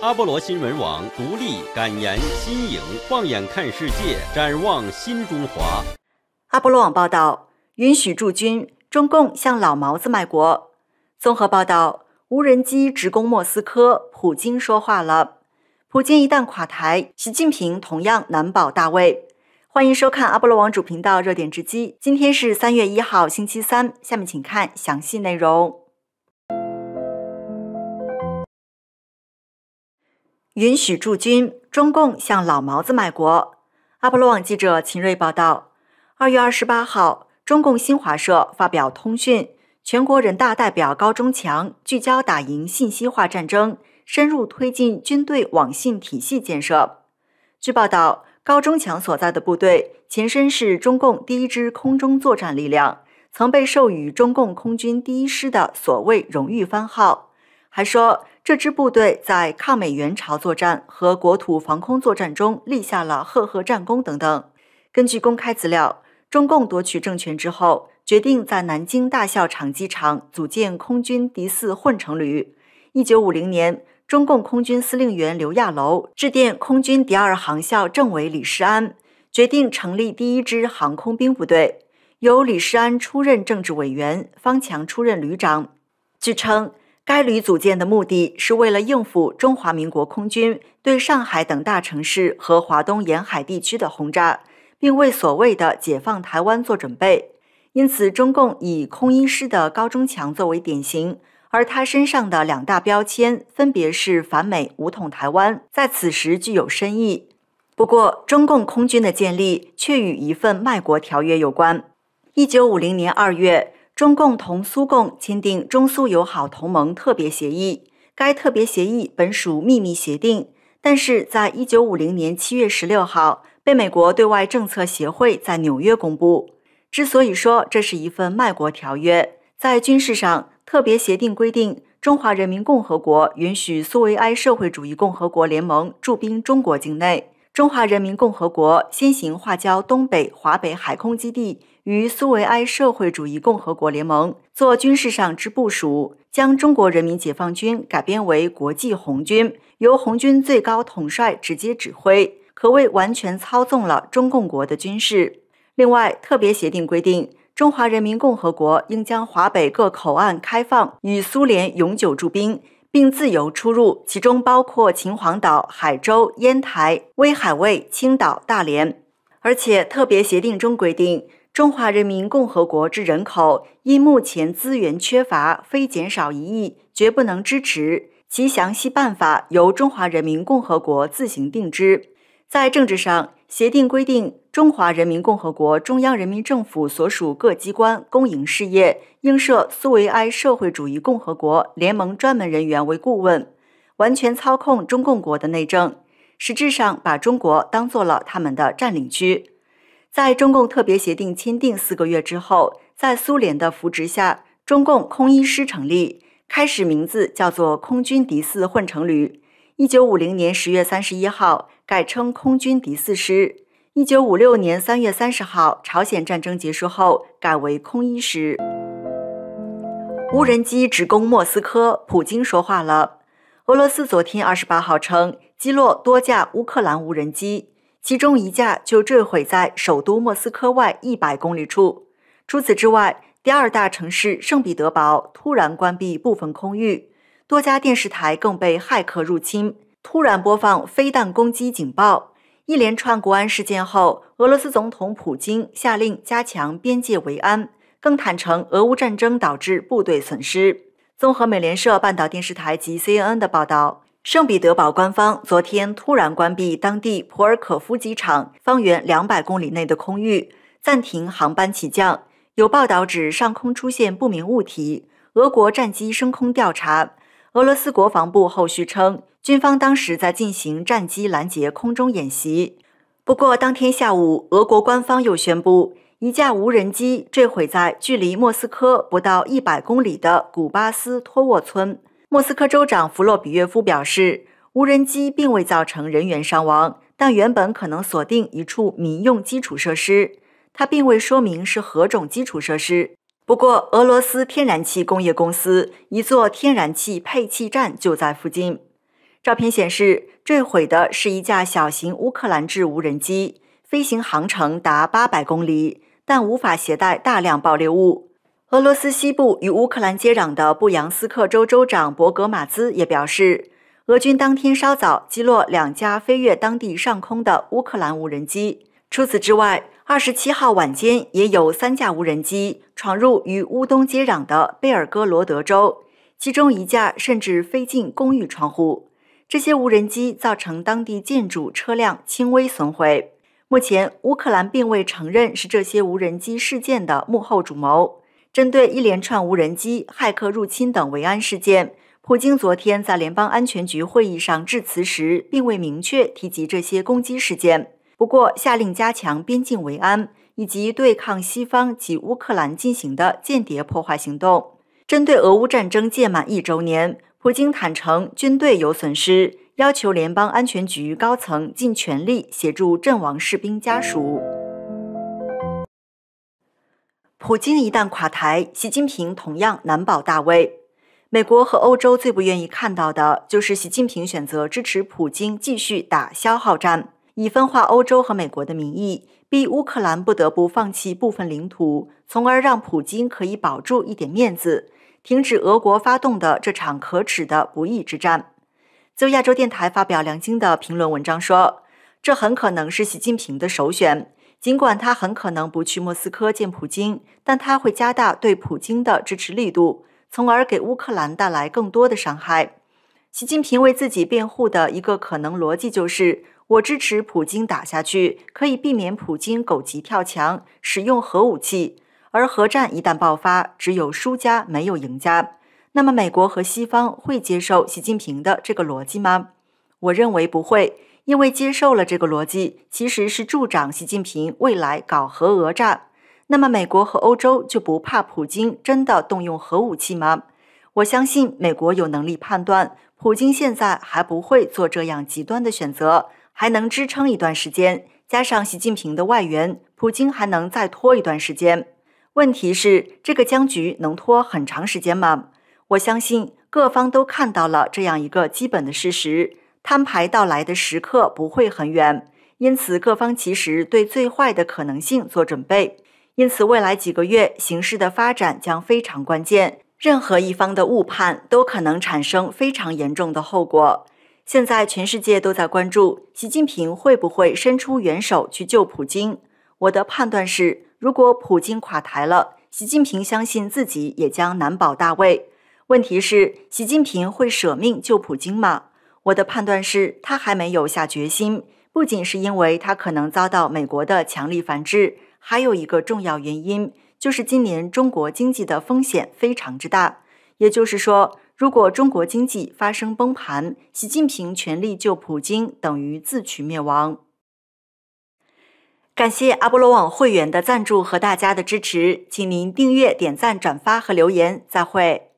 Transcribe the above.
阿波罗新闻网独立、敢言、新颖，放眼看世界，展望新中华。阿波罗网报道：允许驻军，中共向老毛子卖国。综合报道：无人机直攻莫斯科，普京说话了。普京一旦垮台，习近平同样难保大位。欢迎收看阿波罗网主频道热点直击。今天是三月一号，星期三。下面请看详细内容。允许驻军，中共向老毛子卖国。阿波罗网记者秦锐报道，二月二十八号，中共新华社发表通讯，全国人大代表高中强聚焦打赢信息化战争，深入推进军队网信体系建设。据报道，高中强所在的部队前身是中共第一支空中作战力量，曾被授予中共空军第一师的所谓荣誉番号。还说，这支部队在抗美援朝作战和国土防空作战中立下了赫赫战功等等。根据公开资料，中共夺取政权之后，决定在南京大校场机场组建空军第四混成旅。一九五零年，中共空军司令员刘亚楼致电空军第二航校政委李世安，决定成立第一支航空兵部队，由李世安出任政治委员，方强出任旅长。据称。该旅组建的目的是为了应付中华民国空军对上海等大城市和华东沿海地区的轰炸，并为所谓的解放台湾做准备。因此，中共以空一师的高中强作为典型，而他身上的两大标签分别是反美、武统台湾，在此时具有深意。不过，中共空军的建立却与一份卖国条约有关。一九五零年二月。中共同苏共签订《中苏友好同盟特别协议》，该特别协议本属秘密协定，但是在一九五零年七月十六号被美国对外政策协会在纽约公布。之所以说这是一份卖国条约，在军事上，特别协定规定中华人民共和国允许苏维埃社会主义共和国联盟驻兵中国境内，中华人民共和国先行划交东北、华北海空基地。与苏维埃社会主义共和国联盟做军事上之部署，将中国人民解放军改编为国际红军，由红军最高统帅直接指挥，可谓完全操纵了中共国的军事。另外，特别协定规定，中华人民共和国应将华北各口岸开放与苏联永久驻兵，并自由出入，其中包括秦皇岛、海州、烟台、威海卫、青岛、大连。而且，特别协定中规定。中华人民共和国之人口，因目前资源缺乏，非减少一亿，绝不能支持。其详细办法，由中华人民共和国自行定之。在政治上，协定规定，中华人民共和国中央人民政府所属各机关公营事业，应设苏维埃社会主义共和国联盟专门人员为顾问，完全操控中共国的内政，实质上把中国当做了他们的占领区。在《中共特别协定》签订四个月之后，在苏联的扶植下，中共空一师成立，开始名字叫做空军第四混成旅。一九五零年十月三十一号改称空军第四师。一九五六年三月三十号，朝鲜战争结束后改为空一师。无人机直攻莫斯科，普京说话了。俄罗斯昨天二十八号称击落多架乌克兰无人机。其中一架就坠毁在首都莫斯科外一百公里处。除此之外，第二大城市圣彼得堡突然关闭部分空域，多家电视台更被骇客入侵，突然播放飞弹攻击警报。一连串国安事件后，俄罗斯总统普京下令加强边界维安，更坦诚俄乌战争导致部队损失。综合美联社、半岛电视台及 CNN 的报道。圣彼得堡官方昨天突然关闭当地普尔可夫机场方圆两百公里内的空域，暂停航班起降。有报道指上空出现不明物体，俄国战机升空调查。俄罗斯国防部后续称，军方当时在进行战机拦截空中演习。不过当天下午，俄国官方又宣布，一架无人机坠毁在距离莫斯科不到一百公里的古巴斯托沃村。莫斯科州长弗洛比约夫表示，无人机并未造成人员伤亡，但原本可能锁定一处民用基础设施。他并未说明是何种基础设施。不过，俄罗斯天然气工业公司一座天然气配气站就在附近。照片显示，坠毁的是一架小型乌克兰制无人机，飞行航程达八百公里，但无法携带大量爆裂物。俄罗斯西部与乌克兰接壤的布扬斯克州州长伯格马兹也表示，俄军当天稍早击落两架飞越当地上空的乌克兰无人机。除此之外，二十七号晚间也有三架无人机闯入与乌东接壤的贝尔哥罗德州，其中一架甚至飞进公寓窗户。这些无人机造成当地建筑、车辆轻微损毁。目前，乌克兰并未承认是这些无人机事件的幕后主谋。针对一连串无人机、骇客入侵等维安事件，普京昨天在联邦安全局会议上致辞时，并未明确提及这些攻击事件。不过，下令加强边境维安以及对抗西方及乌克兰进行的间谍破坏行动。针对俄乌战争届满一周年，普京坦诚军队有损失，要求联邦安全局高层尽全力协助阵亡士兵家属。普京一旦垮台，习近平同样难保大位。美国和欧洲最不愿意看到的就是习近平选择支持普京继续打消耗战，以分化欧洲和美国的名义，逼乌克兰不得不放弃部分领土，从而让普京可以保住一点面子，停止俄国发动的这场可耻的不义之战。就亚洲电台发表梁晶的评论文章说，这很可能是习近平的首选。尽管他很可能不去莫斯科见普京，但他会加大对普京的支持力度，从而给乌克兰带来更多的伤害。习近平为自己辩护的一个可能逻辑就是：我支持普京打下去，可以避免普京狗急跳墙使用核武器。而核战一旦爆发，只有输家没有赢家。那么，美国和西方会接受习近平的这个逻辑吗？我认为不会。因为接受了这个逻辑，其实是助长习近平未来搞核讹诈。那么，美国和欧洲就不怕普京真的动用核武器吗？我相信美国有能力判断，普京现在还不会做这样极端的选择，还能支撑一段时间。加上习近平的外援，普京还能再拖一段时间。问题是，这个僵局能拖很长时间吗？我相信各方都看到了这样一个基本的事实。摊牌到来的时刻不会很远，因此各方其实对最坏的可能性做准备。因此，未来几个月形势的发展将非常关键，任何一方的误判都可能产生非常严重的后果。现在，全世界都在关注习近平会不会伸出援手去救普京。我的判断是，如果普京垮台了，习近平相信自己也将难保大位。问题是，习近平会舍命救普京吗？我的判断是他还没有下决心，不仅是因为他可能遭到美国的强力反制，还有一个重要原因就是今年中国经济的风险非常之大。也就是说，如果中国经济发生崩盘，习近平全力救普京等于自取灭亡。感谢阿波罗网会员的赞助和大家的支持，请您订阅、点赞、转发和留言。再会。